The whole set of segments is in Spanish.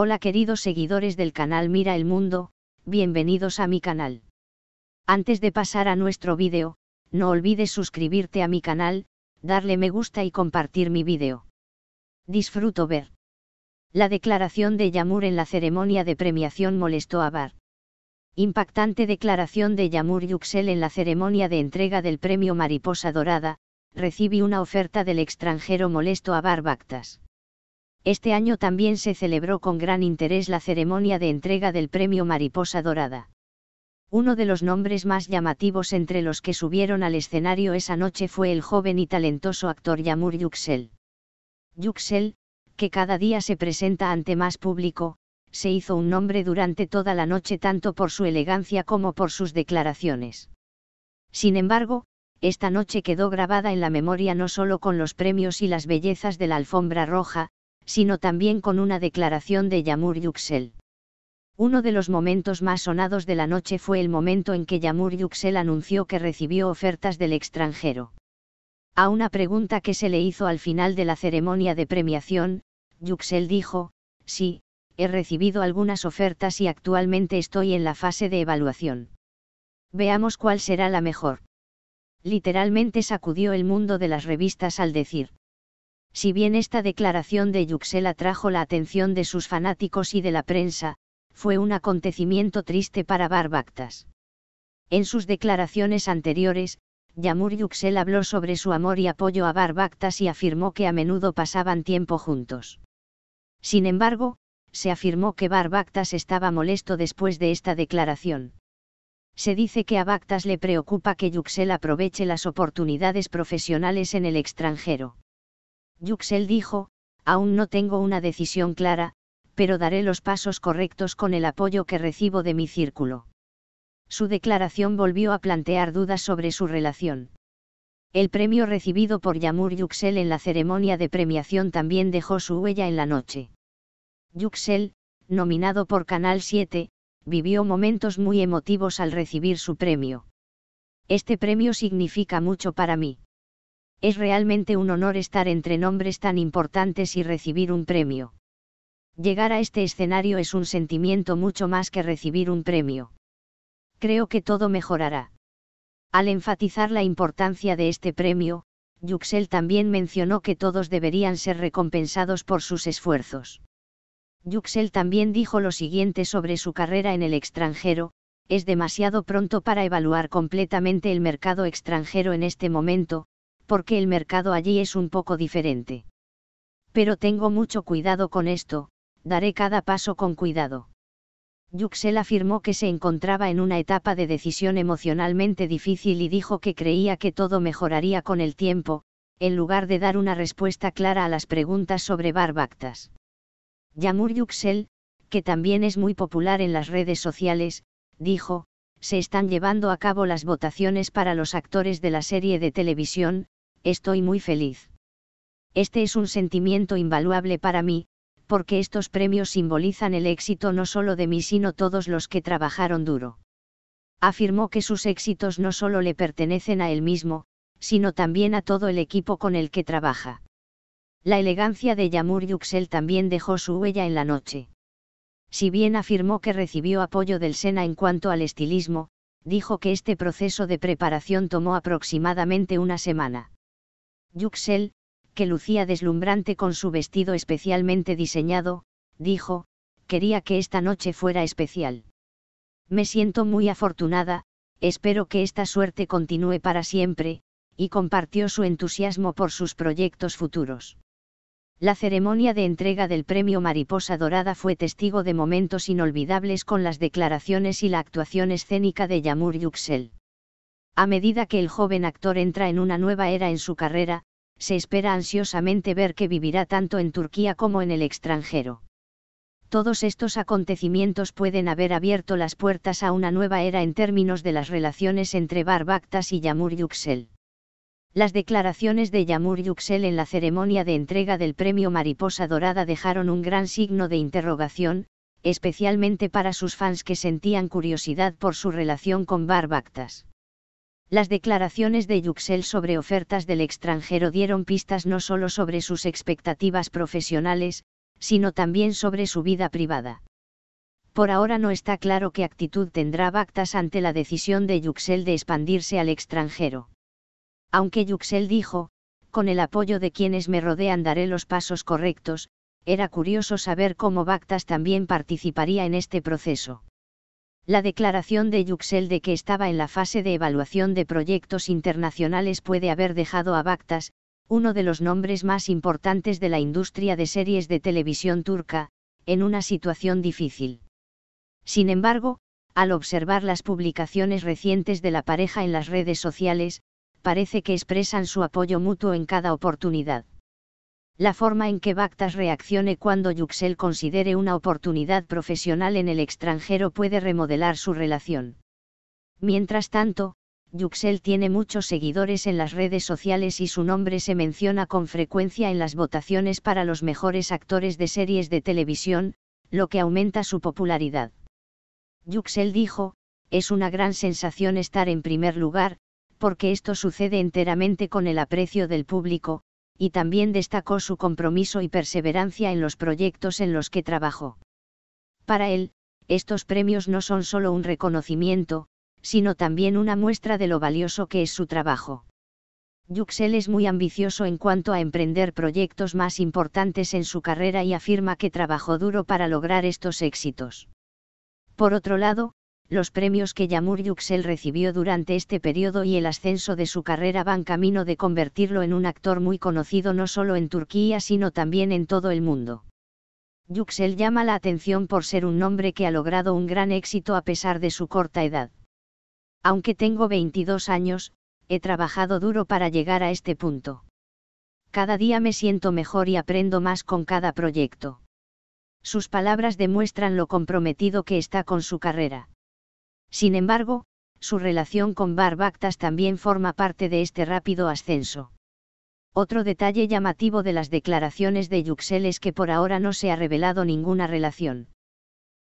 Hola queridos seguidores del canal Mira el Mundo, bienvenidos a mi canal. Antes de pasar a nuestro vídeo, no olvides suscribirte a mi canal, darle me gusta y compartir mi vídeo. Disfruto ver. La declaración de Yamur en la ceremonia de premiación molestó a Bar. Impactante declaración de Yamur Yuxel en la ceremonia de entrega del premio Mariposa Dorada, recibí una oferta del extranjero molesto a Bar Bactas. Este año también se celebró con gran interés la ceremonia de entrega del Premio Mariposa Dorada. Uno de los nombres más llamativos entre los que subieron al escenario esa noche fue el joven y talentoso actor Yamur Yuxel. Yuxel, que cada día se presenta ante más público, se hizo un nombre durante toda la noche tanto por su elegancia como por sus declaraciones. Sin embargo, esta noche quedó grabada en la memoria no solo con los premios y las bellezas de la alfombra roja, sino también con una declaración de Yamur Yuxel. Uno de los momentos más sonados de la noche fue el momento en que Yamur Yuxel anunció que recibió ofertas del extranjero. A una pregunta que se le hizo al final de la ceremonia de premiación, Yuxel dijo, sí, he recibido algunas ofertas y actualmente estoy en la fase de evaluación. Veamos cuál será la mejor. Literalmente sacudió el mundo de las revistas al decir, si bien esta declaración de Yuxel atrajo la atención de sus fanáticos y de la prensa, fue un acontecimiento triste para Barbactas. En sus declaraciones anteriores, Yamur Yuxel habló sobre su amor y apoyo a Barbactas y afirmó que a menudo pasaban tiempo juntos. Sin embargo, se afirmó que Barbactas estaba molesto después de esta declaración. Se dice que a Bactas le preocupa que Yuxel aproveche las oportunidades profesionales en el extranjero. Yuxel dijo, aún no tengo una decisión clara, pero daré los pasos correctos con el apoyo que recibo de mi círculo. Su declaración volvió a plantear dudas sobre su relación. El premio recibido por Yamur Yuxel en la ceremonia de premiación también dejó su huella en la noche. Yuxel, nominado por Canal 7, vivió momentos muy emotivos al recibir su premio. Este premio significa mucho para mí. Es realmente un honor estar entre nombres tan importantes y recibir un premio. Llegar a este escenario es un sentimiento mucho más que recibir un premio. Creo que todo mejorará. Al enfatizar la importancia de este premio, Yuxel también mencionó que todos deberían ser recompensados por sus esfuerzos. Yuxel también dijo lo siguiente sobre su carrera en el extranjero, es demasiado pronto para evaluar completamente el mercado extranjero en este momento, porque el mercado allí es un poco diferente. Pero tengo mucho cuidado con esto, daré cada paso con cuidado. Yuxel afirmó que se encontraba en una etapa de decisión emocionalmente difícil y dijo que creía que todo mejoraría con el tiempo, en lugar de dar una respuesta clara a las preguntas sobre barbactas. Yamur Yuxel, que también es muy popular en las redes sociales, dijo, se están llevando a cabo las votaciones para los actores de la serie de televisión, estoy muy feliz. Este es un sentimiento invaluable para mí, porque estos premios simbolizan el éxito no solo de mí sino todos los que trabajaron duro. Afirmó que sus éxitos no solo le pertenecen a él mismo, sino también a todo el equipo con el que trabaja. La elegancia de Yamur Yuxel también dejó su huella en la noche. Si bien afirmó que recibió apoyo del Sena en cuanto al estilismo, dijo que este proceso de preparación tomó aproximadamente una semana. Yuxel, que lucía deslumbrante con su vestido especialmente diseñado, dijo, quería que esta noche fuera especial. Me siento muy afortunada, espero que esta suerte continúe para siempre, y compartió su entusiasmo por sus proyectos futuros. La ceremonia de entrega del premio Mariposa Dorada fue testigo de momentos inolvidables con las declaraciones y la actuación escénica de Yamur Yuxel. A medida que el joven actor entra en una nueva era en su carrera, se espera ansiosamente ver que vivirá tanto en Turquía como en el extranjero. Todos estos acontecimientos pueden haber abierto las puertas a una nueva era en términos de las relaciones entre Barbactas y Yamur Yüksel. Las declaraciones de Yamur Yüksel en la ceremonia de entrega del premio Mariposa Dorada dejaron un gran signo de interrogación, especialmente para sus fans que sentían curiosidad por su relación con Barbactas. Las declaraciones de Yuxel sobre ofertas del extranjero dieron pistas no solo sobre sus expectativas profesionales, sino también sobre su vida privada. Por ahora no está claro qué actitud tendrá Bactas ante la decisión de Yuxel de expandirse al extranjero. Aunque Yuxel dijo, con el apoyo de quienes me rodean daré los pasos correctos, era curioso saber cómo Bactas también participaría en este proceso. La declaración de Yuxel de que estaba en la fase de evaluación de proyectos internacionales puede haber dejado a Bactas, uno de los nombres más importantes de la industria de series de televisión turca, en una situación difícil. Sin embargo, al observar las publicaciones recientes de la pareja en las redes sociales, parece que expresan su apoyo mutuo en cada oportunidad la forma en que Bactas reaccione cuando Yuxel considere una oportunidad profesional en el extranjero puede remodelar su relación. Mientras tanto, Yuxel tiene muchos seguidores en las redes sociales y su nombre se menciona con frecuencia en las votaciones para los mejores actores de series de televisión, lo que aumenta su popularidad. Yuxel dijo, es una gran sensación estar en primer lugar, porque esto sucede enteramente con el aprecio del público, y también destacó su compromiso y perseverancia en los proyectos en los que trabajó. Para él, estos premios no son solo un reconocimiento, sino también una muestra de lo valioso que es su trabajo. Yuxel es muy ambicioso en cuanto a emprender proyectos más importantes en su carrera y afirma que trabajó duro para lograr estos éxitos. Por otro lado, los premios que Yamur Yuxel recibió durante este periodo y el ascenso de su carrera van camino de convertirlo en un actor muy conocido no solo en Turquía sino también en todo el mundo. Yuxel llama la atención por ser un hombre que ha logrado un gran éxito a pesar de su corta edad. Aunque tengo 22 años, he trabajado duro para llegar a este punto. Cada día me siento mejor y aprendo más con cada proyecto. Sus palabras demuestran lo comprometido que está con su carrera. Sin embargo, su relación con Barbactas también forma parte de este rápido ascenso. Otro detalle llamativo de las declaraciones de Yuxel es que por ahora no se ha revelado ninguna relación.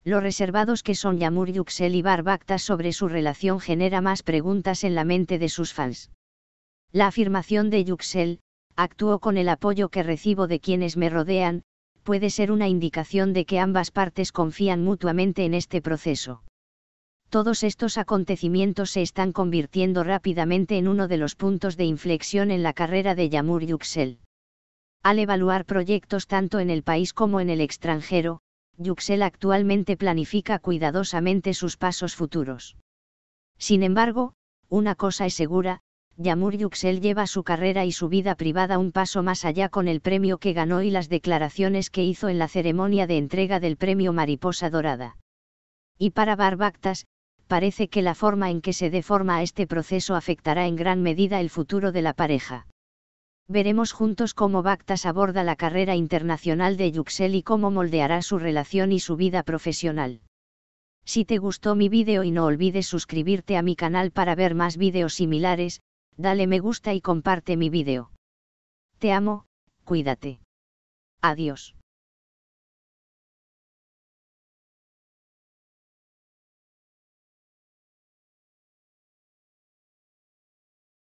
Los reservados que son Yamur Yuxel y Barbactas sobre su relación genera más preguntas en la mente de sus fans. La afirmación de Yuxel, actúo con el apoyo que recibo de quienes me rodean, puede ser una indicación de que ambas partes confían mutuamente en este proceso todos estos acontecimientos se están convirtiendo rápidamente en uno de los puntos de inflexión en la carrera de Yamur Yuxel. Al evaluar proyectos tanto en el país como en el extranjero, Yuxel actualmente planifica cuidadosamente sus pasos futuros. Sin embargo, una cosa es segura, Yamur Yuxel lleva su carrera y su vida privada un paso más allá con el premio que ganó y las declaraciones que hizo en la ceremonia de entrega del premio Mariposa Dorada. Y para Barbactas, parece que la forma en que se deforma este proceso afectará en gran medida el futuro de la pareja. Veremos juntos cómo Bactas aborda la carrera internacional de Yuxel y cómo moldeará su relación y su vida profesional. Si te gustó mi vídeo y no olvides suscribirte a mi canal para ver más vídeos similares, dale me gusta y comparte mi vídeo. Te amo, cuídate. Adiós.